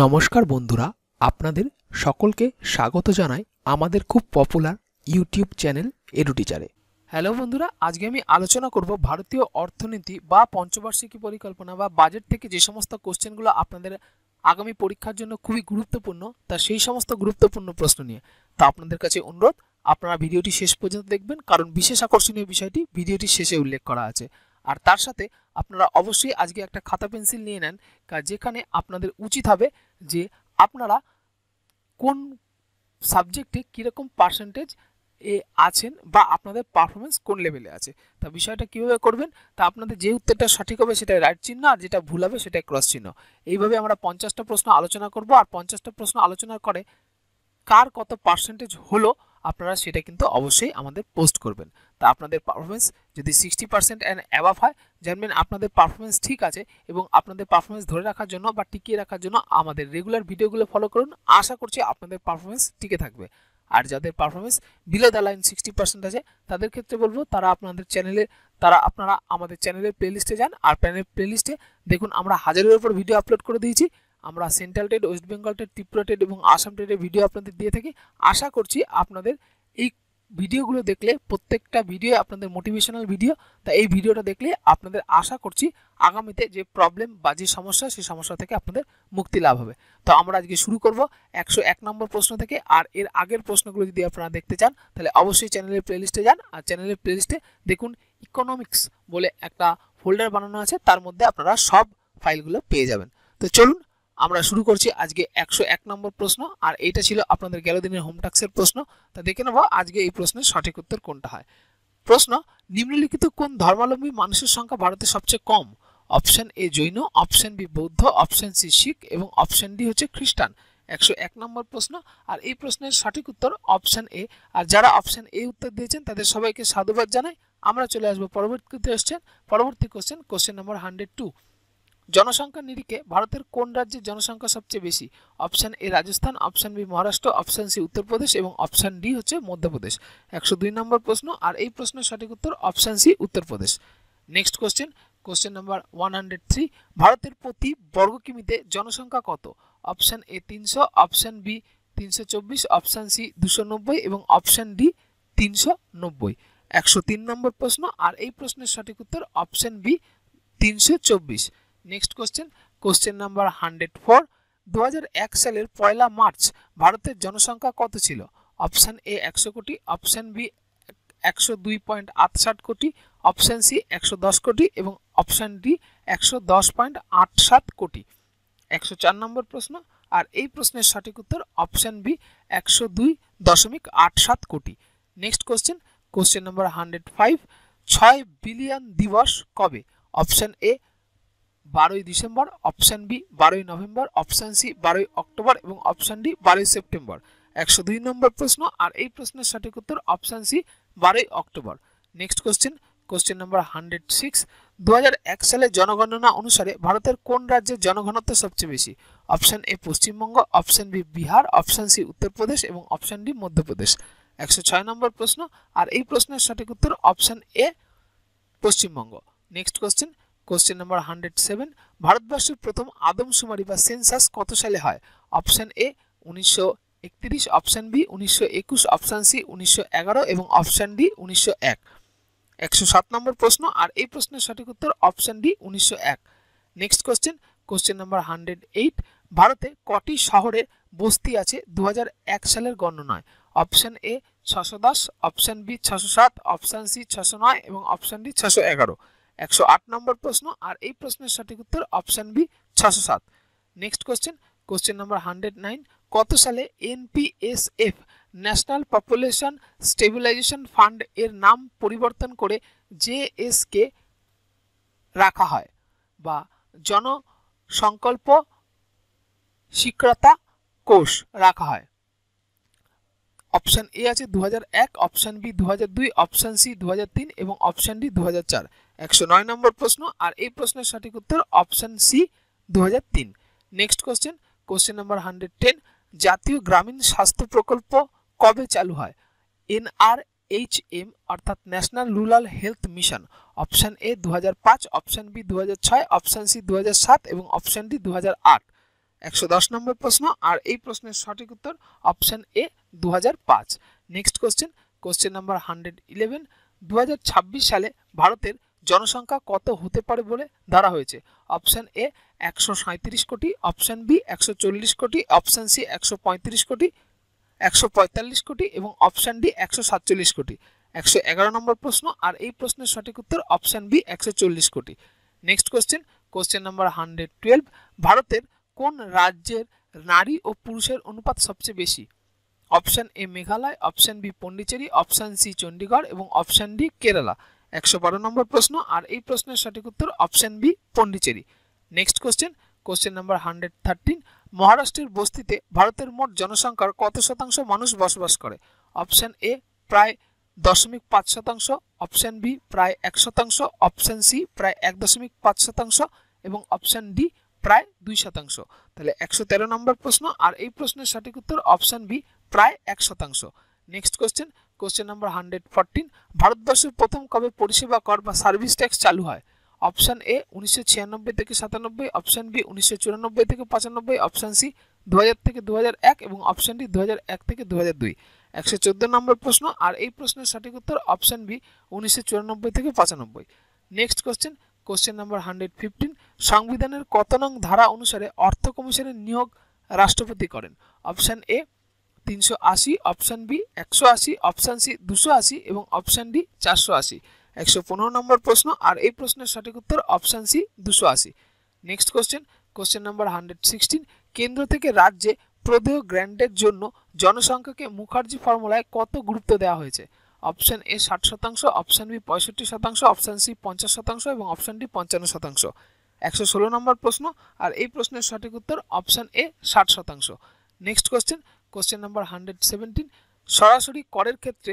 নমস্কার বন্ধুরা আপনাদের সকলকে স্বাগত জানাই আমাদের খুব পপুলার ইউটিউব চ্যানেল এডু টিচারে হ্যালো বন্ধুরা আজকে আমি আলোচনা করব ভারতীয় অর্থনীতি বা পঞ্চবার্ষিকী পরিকল্পনা বা বাজেট থেকে যে সমস্ত কোশ্চেনগুলো আপনাদের আগামী পরীক্ষার জন্য খুবই গুরুত্বপূর্ণ তা সেই সমস্ত গুরুত্বপূর্ণ প্রশ্ন নিয়ে তা আপনাদের কাছে অনুরোধ আপনারা ভিডিওটি শেষ পর্যন্ত দেখবেন কারণ বিশেষ আকর্ষণীয় বিষয়টি ভিডিওটির শেষে উল্লেখ করা আছে আর তার সাথে আপনারা অবশ্যই আজকে একটা খাতা পেন্সিল নিয়ে নেন যেখানে আপনাদের উচিত হবে যে আপনারা কোন সাবজেক্টে কীরকম পার্সেন্টেজ এ আছেন বা আপনাদের পারফরমেন্স কোন লেভেলে আছে তা বিষয়টা কিভাবে করবেন তা আপনাদের যে উত্তরটা সঠিক হবে সেটা রাইট চিহ্ন আর যেটা ভুল হবে সেটা ক্রস চিহ্ন এইভাবে আমরা পঞ্চাশটা প্রশ্ন আলোচনা করব আর পঞ্চাশটা প্রশ্ন আলোচনা করে কার কত পার্সেন্টেজ হলো আপনারা সেটা কিন্তু অবশ্যই আমাদের পোস্ট করবেন তা আপনাদের পারফরমেন্স যদি সিক্সটি পার্সেন্ট অ্যান্ড অ্যাবাভ হয় জানবেন আপনাদের পারফরমেন্স ঠিক আছে এবং আপনাদের পারফরমেন্স ধরে রাখার জন্য বা টিকিয়ে রাখার জন্য আমাদের রেগুলার ভিডিওগুলো ফলো করুন আশা করছি আপনাদের পারফরমেন্স টিকে থাকবে আর যাদের performance below the line sixty percent আছে তাদের ক্ষেত্রে বলবো তারা আপনাদের চ্যানেলে তারা আপনারা আমাদের চ্যানেলের প্লেলিস্টে যান আর প্যানেলের প্লেলিস্টে দেখুন আমরা হাজারের উপর ভিডিও আপলোড করে দিয়েছি আমরা central TET West Bengal TET Tripura trade এবং আসাম ট্রেডের ভিডিও আপনাদের দিয়ে থাকি আশা করছি আপনাদের এই ভিডিওগুলো দেখলে প্রত্যেকটা ভিডিও আপনাদের মোটিভেশনাল ভিডিও তা এই ভিডিওটা দেখলে আপনাদের আশা করছি আগামীতে যে প্রবলেম বা যে সমস্যা সেই সমস্যা থেকে আপনাদের মুক্তি লাভ হবে তো আমরা আজকে শুরু করব একশো এক নম্বর প্রশ্ন থেকে আর এর আগের প্রশ্নগুলো যদি আপনারা দেখতে চান তাহলে অবশ্যই চ্যানেলের প্লেলিস্টে যান আর চ্যানেলের প্লেলিস্টে দেখুন ইকোনমিক্স বলে একটা ফোল্ডার বানানো আছে তার মধ্যে আপনারা সব ফাইলগুলো পেয়ে যাবেন তো চলুন আমরা শুরু করছি আজকে একশো এক নম্বর প্রশ্ন আর এইটা ছিল আপনাদের গেল দিনের হোমটাক্সের প্রশ্ন তা দেখে নেবো আজকে এই প্রশ্নের সঠিক উত্তর কোনটা হয় প্রশ্ন নিম্নলিখিত কোন ধর্মাবলম্বী মানুষের সংখ্যা ভারতে সবচেয়ে কম option A Jain option B বৌদ্ধ অপশন সি শিখ এবং অপশন ডি হচ্ছে খ্রিস্টান একশো এক নম্বর প্রশ্ন আর এই প্রশ্নের সঠিক উত্তর অপশান এ আর যারা অপশান এ উত্তর দিয়েছেন তাদের সবাইকে সাধুবাদ জানাই আমরা চলে আসবো পরবর্তী কোশ্চেন পরবর্তী question question number hundred two জনসংখ্যার নিরিখে ভারতের কোন রাজ্যের জনসংখ্যা সবচেয়ে বেশি option A Rajasthan option B Maharashtra option C Uttar Pradesh এবং অপশান ডি হচ্ছে মধ্যপ্রদেশ একশো দুই নম্বর প্রশ্ন আর এই প্রশ্নের সঠিক উত্তর option C Uttar Pradesh next question question number one hundred three ভারতের প্রতি বর্গ কিমিতে জনসংখ্যা কত অপশান এ তিনশো অপশান বি তিনশো চব্বিশ অপশান সি দুশো নব্বই এবং অপশান ডি তিনশো নব্বই একশো তিন নম্বর প্রশ্ন আর এই প্রশ্নের সঠিক উত্তর অপশান বি তিনশো চব্বিশ next question question number hundred four দু সালের পয়লা মার্চ ভারতের জনসংখ্যা কত ছিল অপশান এ একশো কোটি অপশান বি একশো দুই পয়েন্ট আটষাট কোটি অপশান সি একশো দশ কোটি এবং অপশান ডি একশো দশ পয়েন্ট আট সাত কোটি একশো চার নম্বর প্রশ্ন আর এই প্রশ্নের সঠিক উত্তর অপশান বি একশো দুই দশমিক আট সাত কোটি next question question number hundred five ছয় বিলিয়ন দিবস কবে অপশান এ বারোই ডিসেম্বর অপশান বি বারোই নভেম্বর অপশান সি বারোই অক্টোবর এবং অপশান ডি বারোই সেপ্টেম্বর একশো দুই নম্বর প্রশ্ন আর এই প্রশ্নের সঠিক উত্তর অপশান সি বারোই অক্টোবর next question question number hundred six দু সালে জনগণনা অনুসারে ভারতের কোন রাজ্যের জনগণত্ব সবচেয়ে বেশি option A Paschimbanga option B Bihar option C Uttar Pradesh এবং অপশান ডি মধ্যপ্রদেশ একশো ছয় নম্বর প্রশ্ন আর এই প্রশ্নের সঠিক উত্তর option A Paschimbanga next question question number hundred seven ভারতবর্ষের প্রথম আদমশুমারি বা সেন্সাস কত সালে হয় অপশান এ উনিশশো একত্রিশ অপশান বি উনিশশো একুশ অপশান সি উনিশশো এগারো এবং অপশান ডি উনিশশো এক একশো সাত নম্বর প্রশ্ন আর এই প্রশ্নের সঠিক উত্তর অপশান ডি উনিশশো এক next question question number hundred eight ভারতে কটি শহরে বস্তি আছে দু সালের গণনায় অপশান এ ছশো দশ অপশান বি ছশো সাত অপশান সি ছশো নয় এবং অপশান ডি ছশো এগারো একশো আট নম্বর প্রশ্ন আর এই প্রশ্নের সঠিক উত্তর অপশান বি ছশো সাত next question question number hundred nine কত সালে NPSF national population stabilisation fund এর নাম পরিবর্তন করে জেএসকে রাখা হয় বা জনসংকল্প স্বীক্রতা কোষ রাখা হয় অপশান এ আছে দু এক অপশান বি দু দুই অপশান সি দু তিন এবং অপশান ডি দু চার একশো নয় নম্বর প্রশ্ন আর এই প্রশ্নের সঠিক উত্তর অপশান সি দু হাজার তিন next question question number hundred ten জাতীয় গ্রামীণ স্বাস্থ্য প্রকল্প কবে চালু হয় এনআরএইচএম অর্থাৎ national rural health mission option A দু হাজার পাঁচ অপশান বি দু অপশান সি দু হাজার সাত এবং অপশান ডি দু হাজার আট একশো দশ নম্বর প্রশ্ন আর এই প্রশ্নের সঠিক উত্তর অপশান এ দু হাজার পাঁচ next question question number hundred eleven দু হাজার ছাব্বিশ সালে ভারতের জনসংখ্যা কত হতে পারে বলে ধরা হয়েছে অপশান এ একশো সাঁত্রিশ কোটি অপশান বি একশো চল্লিশ কোটি অপশান সি একশো পঁয়ত্রিশ কোটি একশো পঁয়তাল্লিশ কোটি এবং অপশান ডি একশো সাতচল্লিশ কোটি একশো এগারো নম্বর প্রশ্ন আর এই প্রশ্নের সঠিক উত্তর অপশান বি একশো চল্লিশ কোটি next question question number hundred twelve ভারতের কোন রাজ্যের নারী ও পুরুষের অনুপাত সবচেয়ে বেশি option A Meghalaya option B Pondicherry option C Chandigarh এবং অপশান ডি কেরালা একশো বারো নম্বর প্রশ্ন আর এই প্রশ্নের সঠিক উত্তর option B Pondicherry next question question number hundred thirteen মহারাষ্ট্রের বস্তিতে ভারতের মোট জনসংখ্যার কত শতাংশ মানুষ বসবাস করে অপশান এ প্রায় দশমিক পাঁচ শতাংশ অপশন বি প্রায় এক শতাংশ অপশন সি প্রায় এক দশমিক পাঁচ শতাংশ এবং অপশন ডি প্রায় দুই শতাংশ তাহলে একশো তেরো নম্বর প্রশ্ন আর এই প্রশ্নের সঠিক উত্তর অপশন বি প্রায় এক শতাংশ next question question number hundred fourteen ভারতবর্ষের প্রথম কবে পরিষেবা কর বা সার্ভিস ট্যাক্স চালু হয় অপশান এ উনিশশো ছিয়ানব্বই থেকে সাতানব্বই অপশান বি উনিশশো চুরানব্বই থেকে পঁচানব্বই অপশান সি দু থেকে দু এক এবং অপশান ডি দু এক থেকে দু হাজার দুই একশো চোদ্দো নম্বর প্রশ্ন আর এই প্রশ্নের সঠিক উত্তর অপশান বি উনিশশো চুরানব্বই থেকে পঁচানব্বই next question question number hundred fifteen সংবিধানের কত নং ধারা অনুসারে অর্থ কমিশনের নিয়োগ রাষ্ট্রপতি করেন অপশান এ তিনশো আশি অপশান বি একশো আশি অপশান সি দুশো আশি এবং অপশান ডি চারশো আশি একশো পনেরো নম্বর প্রশ্ন আর এই প্রশ্নের সঠিক উত্তর অপশান সি দুশো আশি next question question number hundred sixteen কেন্দ্র থেকে রাজ্যে প্রদেহ গ্র্যান্ডের জন্য জনসংখ্যাকে মুখার্জি ফর্মুলায় কত গুরুত্ব দেওয়া হয়েছে অপশান এ ষাট শতাংশ অপশান বি পঁয়ষট্টি শতাংশ অপশান সি পঞ্চাশ শতাংশ এবং অপশান ডি পঞ্চান্ন শতাংশ একশো ষোলো নম্বর প্রশ্ন আর এই প্রশ্নের সঠিক উত্তর অপশান এ ষাট শতাংশ next question question number hundred seventeen সরাসরি করের ক্ষেত্রে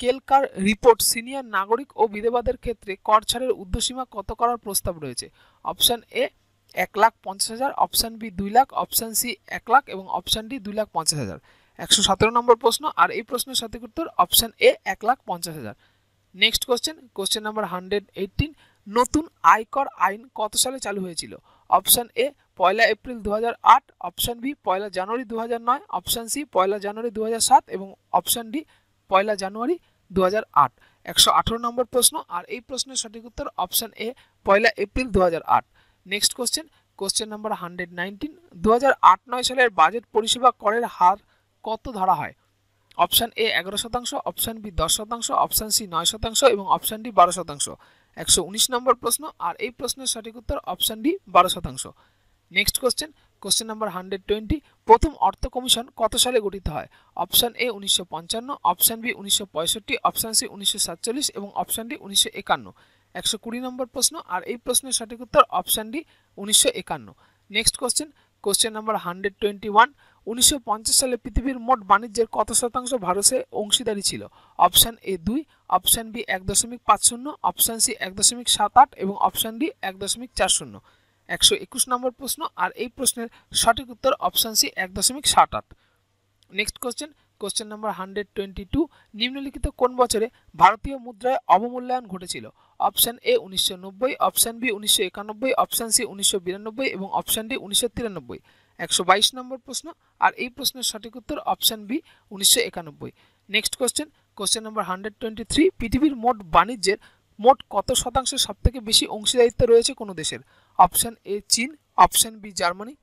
কেলকার রিপোর্ট সিনিয়র নাগরিক ও বিধবাদের ক্ষেত্রে কর ছাড়ের উর্ধ্বসীমা কত করার প্রস্তাব রয়েছে অপশান এ এক লাখ পঞ্চাশ হাজার অপশান বি দুই লাখ অপশান সি এক লাখ এবং অপশান ডি দুই লাখ পঞ্চাশ হাজার একশো সতেরো নম্বর প্রশ্ন আর এই প্রশ্নের সঠিক উত্তর অপশান এ এক লাখ পঞ্চাশ হাজার next question question number hundred eighteen নতুন আয়কর আইন কত সালে চালু হয়েছিল অপশান এ পয়লা এপ্রিল দু অপশান বি পয়লা জানুয়ারি দু অপশান সি পয়লা জানুয়ারি দু এবং অপশান ডি পয়লা জানুয়ারি দু একশো আঠেরো নম্বর প্রশ্ন আর এই প্রশ্নের সঠিক উত্তর অপশান এ পয়লা এপ্রিল দু next question question number hundred nineteen দু নয় সালের বাজেট পরিষেবা করের হার কত ধরা হয় অপশান এ এগারো শতাংশ অপশান বি দশ শতাংশ অপশান সি নয় শতাংশ এবং অপশান ডি বারো শতাংশ একশো উনিশ নম্বর প্রশ্ন আর এই প্রশ্নের সঠিক উত্তর অপশান ডি বারো শতাংশ next question question number hundred twenty প্রথম অর্থ কমিশন কত সালে গঠিত হয় অপশান এ উনিশশো পঞ্চান্ন অপশান বি উনিশশো পঁয়ষট্টি অপশান সি উনিশশো সাতচল্লিশ এবং অপশান ডি উনিশশো একান্ন একশো কুড়ি নম্বর প্রশ্ন আর এই প্রশ্নের সঠিক উত্তর অপশান ডি উনিশশো একান্ন next question question number hundred twenty one উনিশশো পঞ্চাশ সালে পৃথিবীর মোট বাণিজ্যের কত শতাংশ ভারতে অংশীদারি ছিল অপশান এ দুই অপশান বি এক দশমিক পাঁচ শূন্য অপশান সি এক দশমিক সাত আট এবং অপশান ডি এক দশমিক চার শূন্য একশো একুশ নম্বর প্রশ্ন আর এই প্রশ্নের সঠিক উত্তর অপশান সি এক দশমিক সাত আট next question question number hundred twenty two নিম্নলিখিত কোন বছরে ভারতীয় মুদ্রায় অবমূল্যায়ন ঘটেছিল অপশান এ উনিশশো নব্বই অপশান বি উনিশশো একানব্বই অপশান সি উনিশশো বিরানব্বই এবং অপশান ডি উনিশশো তিরানব্বই একশো বাইশ নম্বর প্রশ্ন আর এই প্রশ্নের সঠিক উত্তর অপশান বি উনিশশো একানব্বই next question question number hundred twenty three পৃথিবীর মোট বাণিজ্যের মোট কত শতাংশের সবথেকে বেশি অংশীদারিত্ব রয়েছে কোনো দেশের অপশান এ চীন option B Germany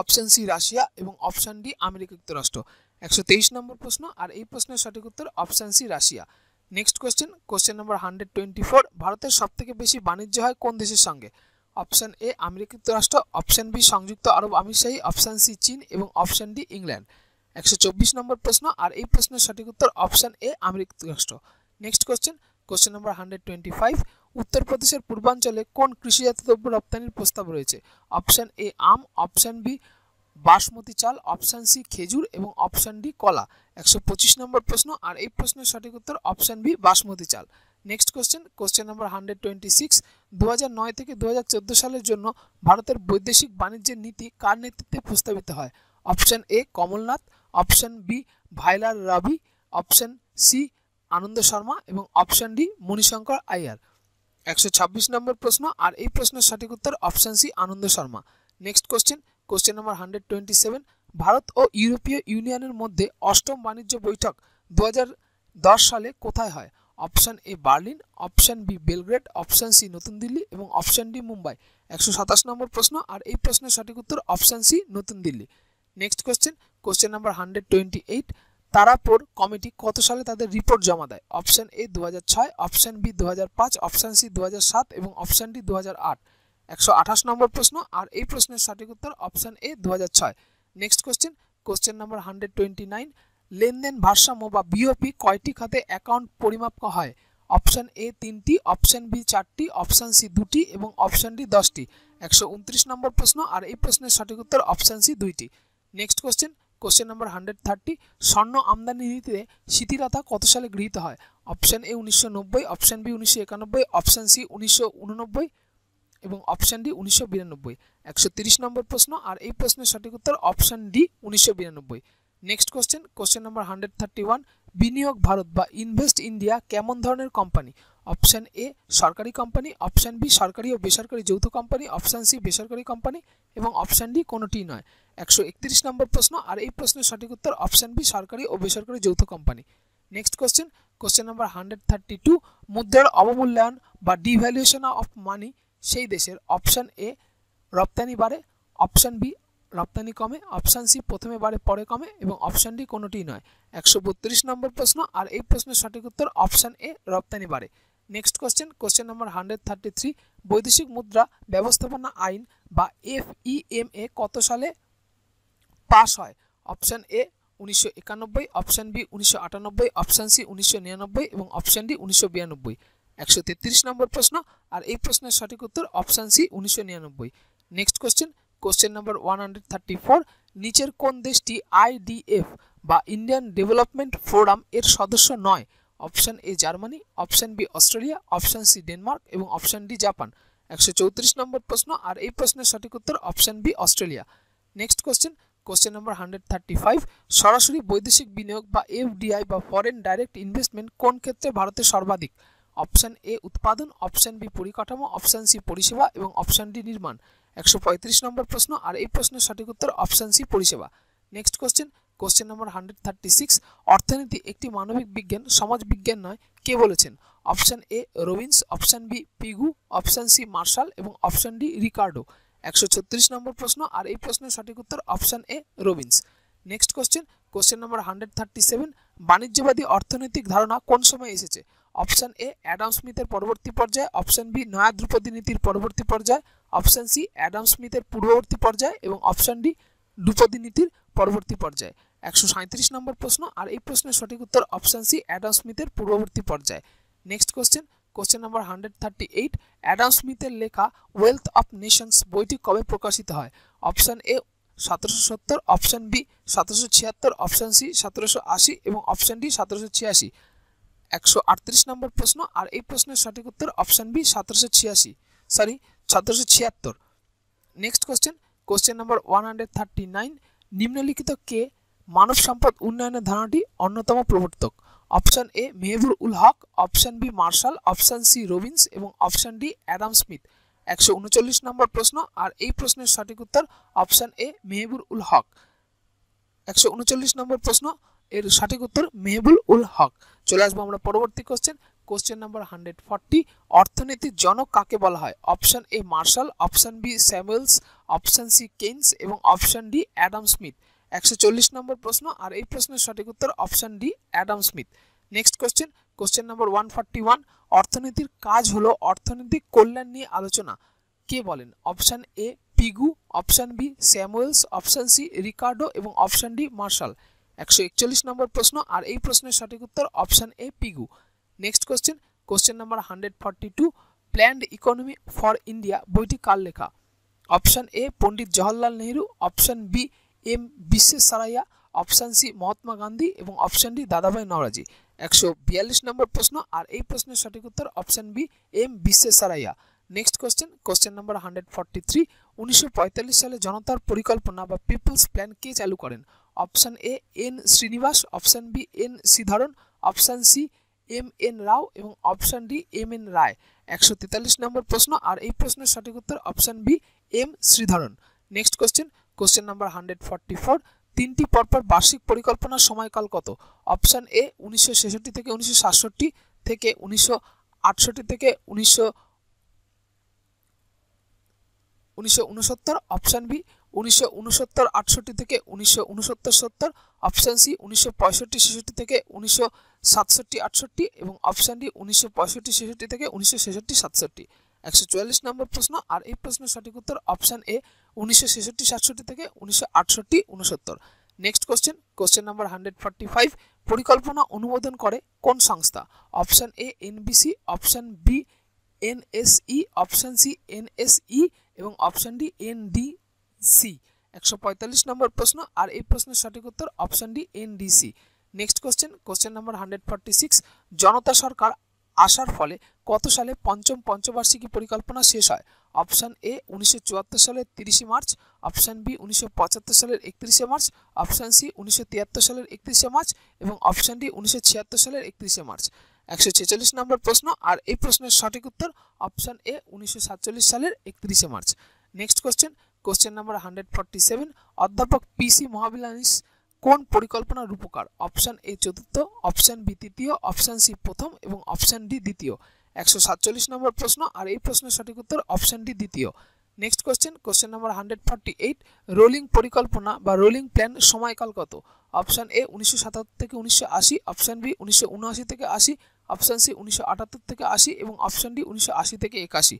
option C Russia এবং অপশান ডি আমেরিকা যুক্তরাষ্ট্র একশো তেইশ নম্বর প্রশ্ন আর এই প্রশ্নের সঠিক উত্তর option C Russia next question question number hundred twenty four ভারতের সব থেকে বেশি বাণিজ্য হয় কোন দেশের সঙ্গে অপশান এ আমেরিকা যুক্তরাষ্ট্র অপশান বি সংযুক্ত আরব আমিরশাহী অপশান সি চীন এবং অপশান ডি ইংল্যান্ড একশো চব্বিশ নম্বর প্রশ্ন আর এই প্রশ্নের সঠিক উত্তর অপশান এ আমেরিকা যুক্তরাষ্ট্র next question question number hundred twenty five উত্তরপ্রদেশের পূর্বাঞ্চলে কোন কৃষিজাত দ্রব্য রপ্তানির প্রস্তাব রয়েছে অপশান এ আম অপশান বি বাসমতি চাল অপশান সি খেজুর এবং অপশান ডি কলা একশো পঁচিশ নম্বর প্রশ্ন আর এই প্রশ্নের সঠিক উত্তর অপশান বি বাসমতি চাল next question question number hundred twenty six দু হাজার নয় থেকে দু হাজার চোদ্দো সালের জন্য ভারতের বৈদেশিক বাণিজ্যের নীতি কার নেতৃত্বে প্রস্তাবিত হয় option A Kamal Nath option B Vayalar Ravi option C Anand Sharma এবং অপশন ডি মণিশঙ্কর আইয়ার একশো ছাব্বিশ নম্বর প্রশ্ন আর এই প্রশ্নের সঠিক উত্তর option C Anand Sharma next question question number hundred twenty seven Bharat ও ইউরোপীয় ইউনিয়নের মধ্যে অষ্টম বাণিজ্য বৈঠক দু দশ সালে কোথায় হয় option A Berlin option B Belgrade option C নতুন দিল্লি এবং অপশান ডি মুম্বাই একশো সাতাশ নম্বর প্রশ্ন আর এই প্রশ্নের সঠিক উত্তর অপশান সি নতুন Delhi next question question number hundred twenty eight Tarapur committee কত সালে তাদের রিপোর্ট জমা দেয় অপশন এ দু ছয় অপশন বি দু পাঁচ অপশন সি দু সাত এবং অপশন ডি দু আট একশো আঠাশ নম্বর প্রশ্ন আর এই প্রশ্নের সঠিক উত্তর অপশন এ দু ছয় next question question number hundred twenty nine লেনদেন ভারসাম্য বা বিওপি কয়টি খাতে অ্যাকাউন্ট পরিমাপ হয় অপশন এ তিনটি অপশন বি চারটি অপশন সি দুটি এবং অপশন ডি দশটি একশো উনত্রিশ নম্বর প্রশ্ন আর এই প্রশ্নের সঠিক উত্তর অপশন সি দুইটি next question question number hundred thirty স্বর্ণ আমদানি নীতিতে শিথিলতা কত সালে গৃহীত হয় অপশান এ উনিশশো নব্বই অপশান বি উনিশশো একানব্বই অপশান সি উনিশশো উননব্বই এবং অপশান ডি উনিশশো বিরানব্বই একশো তিরিশ নম্বর প্রশ্ন আর এই প্রশ্নের সঠিক উত্তর অপশান ডি উনিশশো বিরানব্বই next question question number hundred thirty one বিনিয়োগ ভারত বা ইনভেস্ট ইন্ডিয়া কেমন ধরনের কোম্পানি অপশান এ সরকারি কোম্পানি অপশান বি সরকারি ও বেসরকারি যৌথ কোম্পানি অপশান সি বেসরকারি কোম্পানি এবং অপশান ডি কোনোটি নয় একশো একত্রিশ নম্বর প্রশ্ন আর এই প্রশ্নের সঠিক উত্তর অপশান বি সরকারি ও বেসরকারি যৌথ company next question question number hundred thirty two মুদ্রার অবমূল্যায়ন বা ডিভ্যালুয়েশন অফ মানি সেই দেশের অপশান এ রপ্তানি বাড়ে অপশান বি রপ্তানি কমে অপশান সি প্রথমে বাড়ে পরে কমে এবং অপশান ডি কোনোটি নয় একশো বত্রিশ নম্বর প্রশ্ন আর এই প্রশ্নের সঠিক উত্তর অপশান এ রপ্তানি বাড়ে next question question number hundred thirty three বৈদেশিক মুদ্রা ব্যবস্থাপনা আইন বা এফ e কত সালে পাস হয় অপশান এ উনিশশো একানব্বই অপশান বি উনিশশো আটানব্বই অপশান সি উনিশশো নিরানব্বই এবং অপশান ডি উনিশশো বিরানব্বই একশো তেত্রিশ নম্বর প্রশ্ন আর এই প্রশ্নের সঠিক উত্তর অপশান সি উনিশশো নিরানব্বই next question question number one hundred thirty four নিচের কোন দেশটি আইডিএফ বা ইন্ডিয়ান ডেভেলপমেন্ট ফোরাম এর সদস্য নয় option A Germany option B Australia option C Denmark এবং অপশান ডি জাপান একশো চৌত্রিশ নম্বর প্রশ্ন আর এই প্রশ্নের সঠিক উত্তর option B Australia next question question number hundred thirty five সরাসরি বৈদেশিক বিনিয়োগ বা এফডিআই বা ফরেন ডাইরেক্ট ইনভেস্টমেন্ট কোন ক্ষেত্রে ভারতের সর্বাধিক অপশান এ উৎপাদন অপশান বি পরিকাঠামো অপশান সি পরিষেবা এবং অপশান ডি নির্মাণ একশো পঁয়ত্রিশ নম্বর প্রশ্ন আর এই প্রশ্নের সঠিক উত্তর অপশান সি পরিষেবা next question question number hundred thirty six অর্থনীতি একটি মানবিক বিজ্ঞান সমাজ বিজ্ঞান নয় কে বলেছেন option A Robbins option B Pigou option C Marshall এবং অপশান ডি রিকার্ডো একশো ছত্রিশ নম্বর প্রশ্ন আর এই প্রশ্নের সঠিক উত্তর option A Robbins next question question number hundred thirty seven বাণিজ্যবাদী অর্থনৈতিক ধারণা কোন সময় এসেছে অপশান এ অ্যাডাম স্মিথের পরবর্তী পর্যায়ে অপশান বি নয়া ধ্রুপদী নীতির পরবর্তী পর্যায়ে অপশান সি অ্যাডাম স্মিথের পূর্ববর্তী পর্যায়ে এবং অপশান ডি দ্রুপদী নীতির পরবর্তী পর্যায়ে একশো সাঁত্রিশ নম্বর প্রশ্ন আর এই প্রশ্নের সঠিক উত্তর অপশান সি অ্যাডাম স্মিথের পূর্ববর্তী পর্যায়ে next question question number hundred thirty eight Adam স্মিথের লেখা ওয়েলথ অফ নেশনস বইটি কবে প্রকাশিত হয় অপশান এ সতেরোশো সত্তর অপশান বি সতেরোশো ছিয়াত্তর অপশান সি সতেরোশো আশি এবং অপশান ডি সতেরোশো ছিয়াশি একশো আটত্রিশ নম্বর প্রশ্ন আর এই প্রশ্নের সঠিক উত্তর অপশান বি সতেরোশো ছিয়াশি সরি সতেরোশো ছিয়াত্তর next question question number one hundred thirty nine নিম্নলিখিত কে মানব সম্পদ উন্নয়নের ধারণাটি অন্যতম প্রবর্তক option A Mahbub ul Haq option B Marshall option C Robbins এবং অপশন ডি অ্যাডাম স্মিথ একশো উনচল্লিশ নম্বর প্রশ্ন আর এই প্রশ্নের সঠিক উত্তর অপশন এ মেহবুর উল হক একশো উনচল্লিশ নম্বর প্রশ্ন এর সঠিক উত্তর মেহবুল উল হক চলে আসবো আমরা পরবর্তী question question number hundred forty অর্থনীতির জনক কাকে বলা হয় option A Marshall option B Samuels option C Keynes এবং অপশন ডি অ্যাডাম স্মিথ একশো নম্বর প্রশ্ন আর এই প্রশ্নের সঠিক উত্তর option D Adam Smith next question question number one one অর্থনীতির কাজ হলো অর্থনৈতিক কল্যাণ নিয়ে আলোচনা কে বলেন option A Pigou option B Samuels option C Ricardo এবং অপশান ডি মার্শাল একশো একচল্লিশ নম্বর প্রশ্ন আর এই প্রশ্নের সঠিক উত্তর option A Pigou next question question number hundred forty two planned economy for India বইটি কার লেখা option A Pandit Jawaharlal Nehru option B M বিশ্বের সারাইয়া অপশান সি মহাত্মা গান্ধী এবং অপশান ডি দাদাভাই নওরাজি একশো বিয়াল্লিশ নম্বর প্রশ্ন আর এই প্রশ্নের সঠিক উত্তর অপশান বি এম বিশ্বের সারাইয়া next question question number hundred forty three উনিশশো সালে জনতার পরিকল্পনা বা পিপলস প্ল্যান কে চালু করেন option A N Srinivas option B N Sreedharan option C M N Rao এবং option D M N Roy একশো তেতাল্লিশ নম্বর প্রশ্ন আর এই প্রশ্নের সঠিক উত্তর option B M Sreedharan next question question number hundred forty four তিনটি পরপর বার্ষিক পরিকল্পনার সময়কাল কত অপশান এ উনিশশো ছেষট্টি থেকে উনিশশো সাতষট্টি থেকে উনিশশো আটষট্টি থেকে উনিশশো উনিশশো উনসত্তর অপশান বি উনিশশো উনসত্তর আটষট্টি থেকে উনিশশো উনসত্তর সত্তর অপশান সি উনিশশো পঁয়ষট্টি ছেষট্টি থেকে উনিশশো সাতষট্টি আটষট্টি এবং অপশান ডি উনিশশো পঁয়ষট্টি ছেষট্টি থেকে উনিশশো ছেষট্টি সাতষট্টি একশো চুয়াল্লিশ নম্বর প্রশ্ন আর এই প্রশ্নের সঠিক উত্তর অপশান এ উনিশশো ছেষট্টি সাতষট্টি থেকে উনিশশো আটষট্টি উনসত্তর next question question number hundred forty five পরিকল্পনা অনুমোদন করে কোন সংস্থা option A NBC option B NSE option C NSE এবং অপশান ডি এনডিসি একশো পঁয়তাল্লিশ নম্বর প্রশ্ন আর এই প্রশ্নের সঠিক উত্তর option D NDC next question question number hundred forty six Janata সরকার আসার ফলে কত সালে পঞ্চম পঞ্চবার্ষিকী পরিকল্পনা শেষ হয় অপশান এ উনিশশো সালের তিরিশে মার্চ অপশান বি উনিশশো সালের একত্রিশে মার্চ অপশান সি উনিশশো সালের একত্রিশে মার্চ এবং অপশান ডি উনিশশো সালের একত্রিশে মার্চ একশো ছেচল্লিশ নম্বর প্রশ্ন আর এই প্রশ্নের সঠিক উত্তর অপশান এ উনিশশো সালের একত্রিশে মার্চ next question question number hundred forty seven অধ্যাপক পিসি মহাবিলানিস কোন পরিকল্পনা রূপকার অপশান এ চতুর্থ অপশান বি তৃতীয় অপশান সি প্রথম এবং অপশান ডি দ্বিতীয় একশো সাতচল্লিশ নম্বর প্রশ্ন আর এই প্রশ্নের সঠিক উত্তর অপশান ডি দ্বিতীয় next question question number hundred forty eight rolling পরিকল্পনা বা রোলিং প্ল্যান সময়কাল কত অপশান এ উনিশশো সাতাত্তর থেকে উনিশশো আশি অপশান বি উনিশশো উনআশি থেকে আশি অপশান সি উনিশশো আটাত্তর থেকে আশি এবং অপশান ডি উনিশশো আশি থেকে একাশি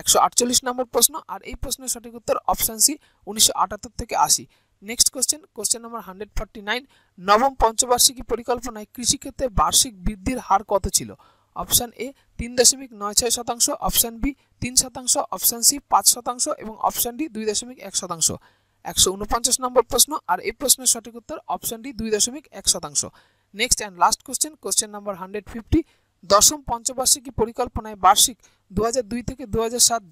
একশো আটচল্লিশ নম্বর প্রশ্ন আর এই প্রশ্নের সঠিক উত্তর অপশান সি উনিশশো আটাত্তর থেকে আশি next question question number hundred forty nine নবম পঞ্চবার্ষিকী পরিকল্পনায় কৃষিক্ষেত্রে বার্ষিক বৃদ্ধির হার কত ছিল অপশান এ তিন দশমিক নয় ছয় শতাংশ অপশান বি তিন শতাংশ অপশান সি পাঁচ শতাংশ এবং অপশান ডি দুই দশমিক এক শতাংশ একশো উনপঞ্চাশ নম্বর প্রশ্ন আর এই প্রশ্নের সঠিক উত্তর অপশান ডি দুই দশমিক এক শতাংশ next and last question question number hundred fifty দশম পঞ্চবার্ষিকী পরিকল্পনায় বার্ষিক দু থেকে দু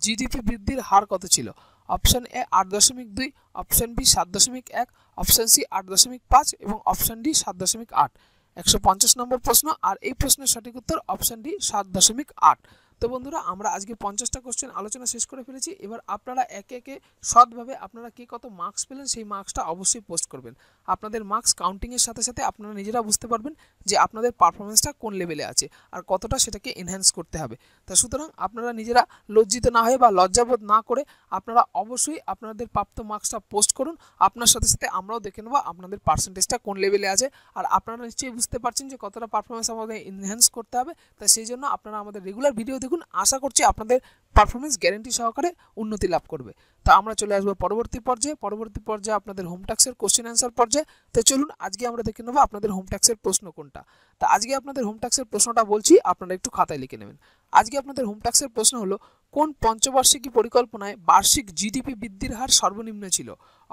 জিডিপি বৃদ্ধির হার কত ছিল অপশান এ আট দশমিক দুই অপশান বি সাত দশমিক এক অপশান সি আট দশমিক পাঁচ এবং অপশান ডি সাত দশমিক আট একশো পঞ্চাশ নম্বর প্রশ্ন আর এই প্রশ্নের সঠিক উত্তর অপশান ডি সাত দশমিক আট তো বন্ধুরা আমরা আজকে পঞ্চাশটা কোশ্চেন আলোচনা শেষ করে ফেলেছি এবার আপনারা একে একে সৎভাবে আপনারা কে কত মার্কস পেলেন সেই মার্কসটা অবশ্যই পোস্ট করবেন আপনাদের মার্কস কাউন্টিংয়ের সাথে সাথে আপনারা নিজেরা বুঝতে পারবেন যে আপনাদের পারফরমেন্সটা কোন লেভেলে আছে আর কতটা সেটাকে এনহ্যান্স করতে হবে তা সুতরাং আপনারা নিজেরা লজ্জিত না হয়ে বা লজ্জাবোধ না করে আপনারা অবশ্যই আপনাদের প্রাপ্ত মার্কসটা পোস্ট করুন আপনার সাথে সাথে আমরাও দেখে নেবো আপনাদের পার্সেন্টেজটা কোন লেভেলে আছে আর আপনারা নিশ্চয়ই বুঝতে পারছেন যে কতটা পারফরমেন্স আমাদের এনহ্যান্স করতে হবে তা সেই জন্য আপনারা আমাদের রেগুলার ভিডিও দেখুন আশা করছি আপনাদের পারফরমেন্স গ্যারেন্টি সহকারে উন্নতি লাভ করবে তা আমরা চলে আসবো পরবর্তী পর্যায়ে পরবর্তী পর্যায়ে আপনাদের হোম ট্যাক্সের কোশ্চেন অ্যান্সার পর্যায়ে তো চলুন আজকে আমরা দেখে নেবো আপনাদের হোম ট্যাক্সের প্রশ্ন কোনটা তা আজকে আপনাদের হোম ট্যাক্সের প্রশ্নটা বলছি আপনারা একটু খাতায় লিখে নেবেন আজকে আপনাদের হোম ট্যাক্সের প্রশ্ন হলো কোন পঞ্চবার্ষিকী পরিকল্পনায় বার্ষিক জিডিপি বৃদ্ধির হার সর্বনিম্ন ছিল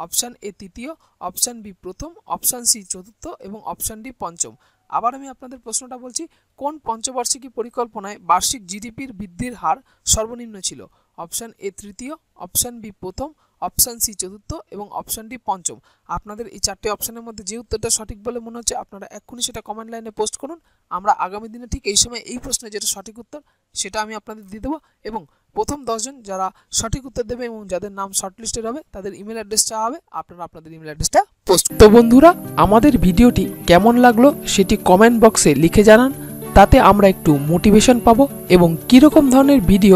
অপশান এ তৃতীয় অপশান বি প্রথম অপশান সি চতুর্থ এবং অপশান ডি পঞ্চম আবার আমি আপনাদের প্রশ্নটা বলছি কোন পঞ্চবার্ষিকী পরিকল্পনায় বার্ষিক জিডিপির বৃদ্ধির হার সর্বনিম্ন ছিল অপশান এ তৃতীয় অপশান বি প্রথম অপশান সি চতুর্থ এবং অপশান ডি পঞ্চম আপনাদের এই চারটি অপশানের মধ্যে যে উত্তরটা সঠিক বলে মনে হচ্ছে আপনারা এক্ষুনি সেটা কমেন্ট লাইনে পোস্ট করুন আমরা আগামী দিনে ঠিক এই সময় এই প্রশ্নে যেটা সঠিক উত্তর সেটা আমি আপনাদের দিয়ে দেবো এবং প্রথম দশজন যারা সঠিক উত্তর দেবে এবং যাদের নাম শর্টলিস্টে হবে তাদের ইমেল অ্যাড্রেস চাওয়া হবে আপনারা আপনাদের ইমেল অ্যাড্রেসটা পোস্ট তো বন্ধুরা আমাদের ভিডিওটি কেমন লাগলো সেটি কমেন্ট বক্সে লিখে জানান তাতে আমরা একটু মোটিভেশন পাবো এবং কীরকম ধরনের ভিডিও